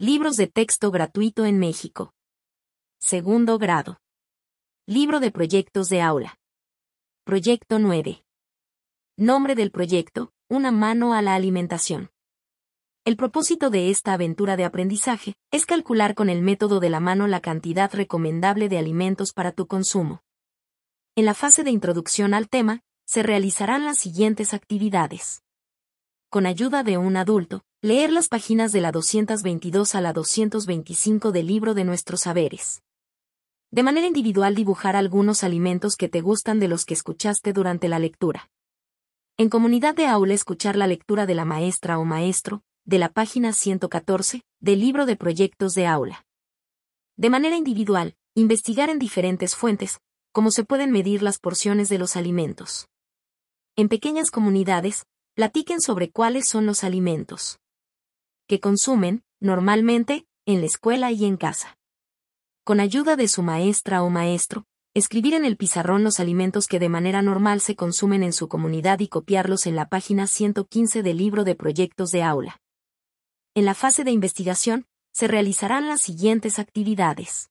Libros de texto gratuito en México. Segundo grado. Libro de proyectos de aula. Proyecto 9. Nombre del proyecto, Una mano a la alimentación. El propósito de esta aventura de aprendizaje es calcular con el método de la mano la cantidad recomendable de alimentos para tu consumo. En la fase de introducción al tema, se realizarán las siguientes actividades. Con ayuda de un adulto, Leer las páginas de la 222 a la 225 del libro de nuestros saberes. De manera individual dibujar algunos alimentos que te gustan de los que escuchaste durante la lectura. En comunidad de aula escuchar la lectura de la maestra o maestro, de la página 114, del libro de proyectos de aula. De manera individual, investigar en diferentes fuentes, cómo se pueden medir las porciones de los alimentos. En pequeñas comunidades, platiquen sobre cuáles son los alimentos que consumen, normalmente, en la escuela y en casa. Con ayuda de su maestra o maestro, escribir en el pizarrón los alimentos que de manera normal se consumen en su comunidad y copiarlos en la página 115 del libro de proyectos de aula. En la fase de investigación, se realizarán las siguientes actividades.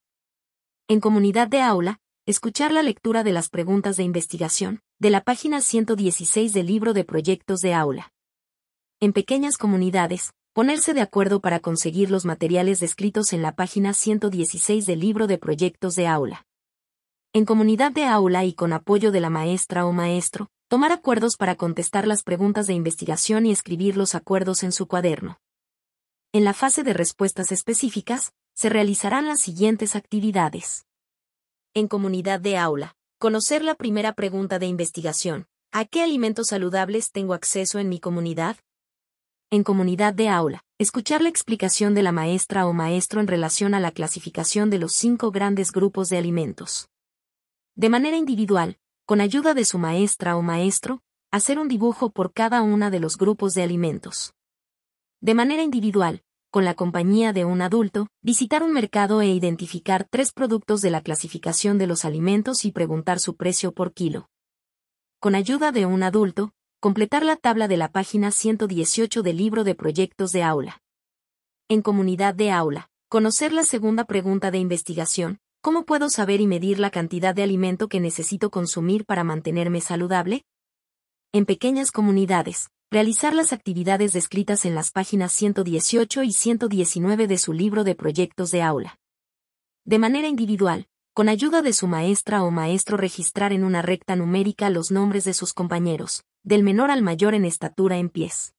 En comunidad de aula, escuchar la lectura de las preguntas de investigación, de la página 116 del libro de proyectos de aula. En pequeñas comunidades, ponerse de acuerdo para conseguir los materiales descritos en la página 116 del libro de proyectos de aula. En comunidad de aula y con apoyo de la maestra o maestro, tomar acuerdos para contestar las preguntas de investigación y escribir los acuerdos en su cuaderno. En la fase de respuestas específicas, se realizarán las siguientes actividades. En comunidad de aula, conocer la primera pregunta de investigación. ¿A qué alimentos saludables tengo acceso en mi comunidad? en comunidad de aula, escuchar la explicación de la maestra o maestro en relación a la clasificación de los cinco grandes grupos de alimentos. De manera individual, con ayuda de su maestra o maestro, hacer un dibujo por cada una de los grupos de alimentos. De manera individual, con la compañía de un adulto, visitar un mercado e identificar tres productos de la clasificación de los alimentos y preguntar su precio por kilo. Con ayuda de un adulto, completar la tabla de la página 118 del libro de proyectos de aula. En comunidad de aula, conocer la segunda pregunta de investigación, ¿cómo puedo saber y medir la cantidad de alimento que necesito consumir para mantenerme saludable? En pequeñas comunidades, realizar las actividades descritas en las páginas 118 y 119 de su libro de proyectos de aula. De manera individual, con ayuda de su maestra o maestro registrar en una recta numérica los nombres de sus compañeros, del menor al mayor en estatura en pies.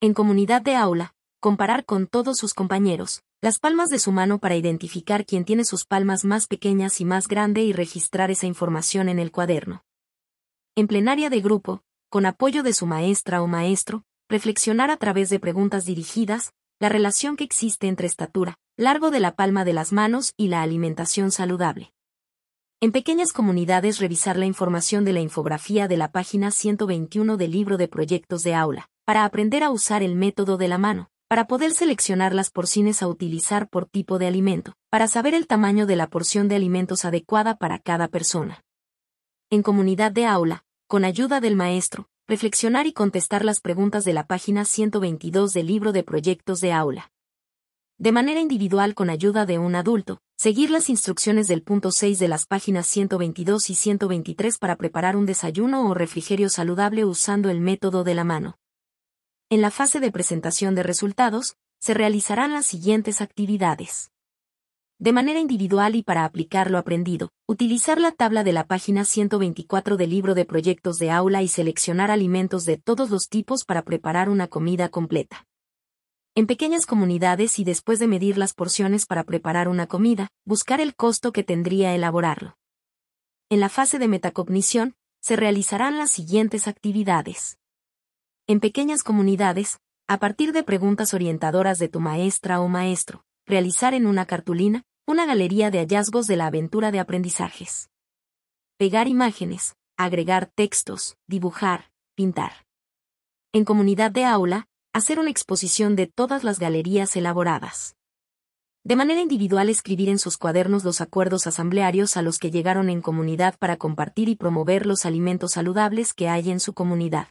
En comunidad de aula, comparar con todos sus compañeros, las palmas de su mano para identificar quién tiene sus palmas más pequeñas y más grande y registrar esa información en el cuaderno. En plenaria de grupo, con apoyo de su maestra o maestro, reflexionar a través de preguntas dirigidas, la relación que existe entre estatura, largo de la palma de las manos y la alimentación saludable. En pequeñas comunidades revisar la información de la infografía de la página 121 del libro de proyectos de aula, para aprender a usar el método de la mano, para poder seleccionar las porciones a utilizar por tipo de alimento, para saber el tamaño de la porción de alimentos adecuada para cada persona. En comunidad de aula, con ayuda del maestro, reflexionar y contestar las preguntas de la página 122 del libro de proyectos de aula. De manera individual con ayuda de un adulto, seguir las instrucciones del punto 6 de las páginas 122 y 123 para preparar un desayuno o refrigerio saludable usando el método de la mano. En la fase de presentación de resultados, se realizarán las siguientes actividades de manera individual y para aplicar lo aprendido, utilizar la tabla de la página 124 del libro de proyectos de aula y seleccionar alimentos de todos los tipos para preparar una comida completa. En pequeñas comunidades y después de medir las porciones para preparar una comida, buscar el costo que tendría elaborarlo. En la fase de metacognición, se realizarán las siguientes actividades. En pequeñas comunidades, a partir de preguntas orientadoras de tu maestra o maestro, realizar en una cartulina una galería de hallazgos de la aventura de aprendizajes. Pegar imágenes, agregar textos, dibujar, pintar. En comunidad de aula, hacer una exposición de todas las galerías elaboradas. De manera individual escribir en sus cuadernos los acuerdos asamblearios a los que llegaron en comunidad para compartir y promover los alimentos saludables que hay en su comunidad.